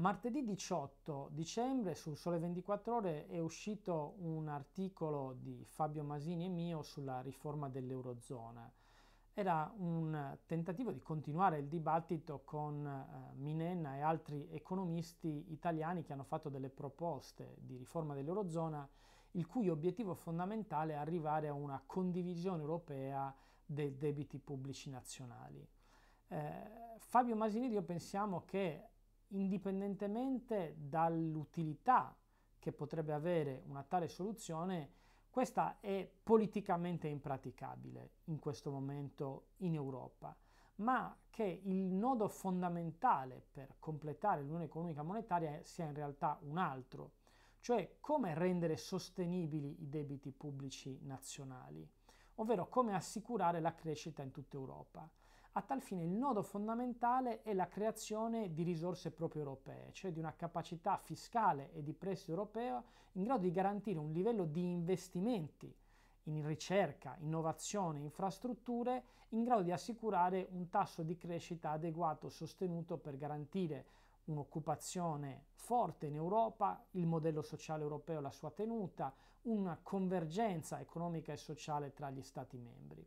Martedì 18 dicembre sul Sole 24 Ore è uscito un articolo di Fabio Masini e mio sulla riforma dell'Eurozona. Era un tentativo di continuare il dibattito con eh, Minenna e altri economisti italiani che hanno fatto delle proposte di riforma dell'Eurozona, il cui obiettivo fondamentale è arrivare a una condivisione europea dei debiti pubblici nazionali. Eh, Fabio Masini e io pensiamo che indipendentemente dall'utilità che potrebbe avere una tale soluzione, questa è politicamente impraticabile in questo momento in Europa, ma che il nodo fondamentale per completare l'unione economica monetaria sia in realtà un altro, cioè come rendere sostenibili i debiti pubblici nazionali, ovvero come assicurare la crescita in tutta Europa. A tal fine il nodo fondamentale è la creazione di risorse proprio europee, cioè di una capacità fiscale e di prestito europeo in grado di garantire un livello di investimenti in ricerca, innovazione, infrastrutture in grado di assicurare un tasso di crescita adeguato sostenuto per garantire un'occupazione forte in Europa, il modello sociale europeo e la sua tenuta, una convergenza economica e sociale tra gli Stati membri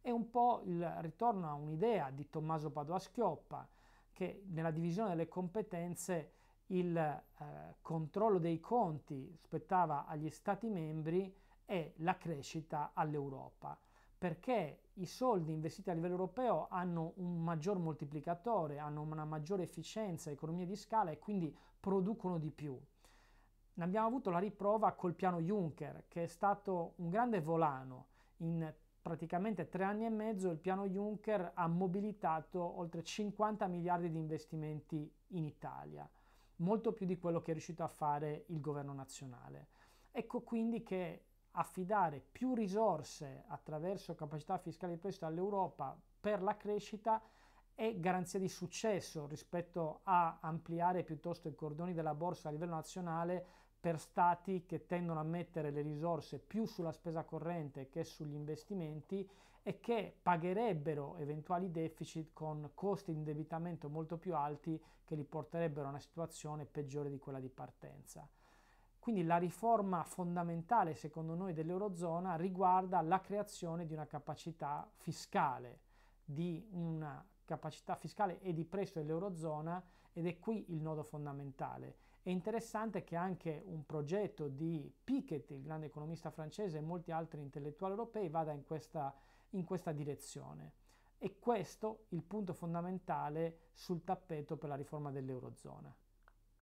è un po' il ritorno a un'idea di Tommaso Padoa-Schioppa che nella divisione delle competenze il eh, controllo dei conti spettava agli Stati membri e la crescita all'Europa, perché i soldi investiti a livello europeo hanno un maggior moltiplicatore, hanno una maggiore efficienza, economia di scala e quindi producono di più. Ne abbiamo avuto la riprova col piano Juncker, che è stato un grande volano in praticamente tre anni e mezzo il piano Juncker ha mobilitato oltre 50 miliardi di investimenti in Italia, molto più di quello che è riuscito a fare il governo nazionale. Ecco quindi che affidare più risorse attraverso capacità fiscale di prestito all'Europa per la crescita è garanzia di successo rispetto a ampliare piuttosto i cordoni della borsa a livello nazionale per stati che tendono a mettere le risorse più sulla spesa corrente che sugli investimenti e che pagherebbero eventuali deficit con costi di indebitamento molto più alti che li porterebbero a una situazione peggiore di quella di partenza. Quindi la riforma fondamentale, secondo noi, dell'Eurozona riguarda la creazione di una capacità fiscale, di una capacità fiscale e di prezzo dell'Eurozona ed è qui il nodo fondamentale è interessante che anche un progetto di Piketty, il grande economista francese, e molti altri intellettuali europei vada in questa, in questa direzione. E questo è il punto fondamentale sul tappeto per la riforma dell'Eurozona.